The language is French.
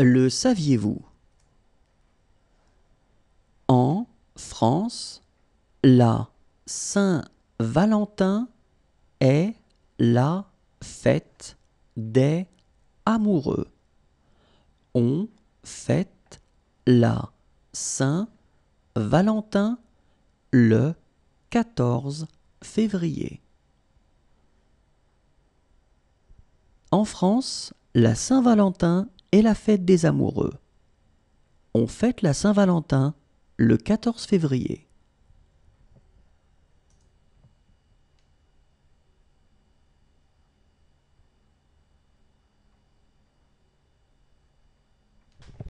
Le saviez-vous En France, la Saint-Valentin est la fête des amoureux. On fête la Saint-Valentin le 14 février. En France, la Saint-Valentin et la fête des amoureux. On fête la Saint-Valentin le 14 février.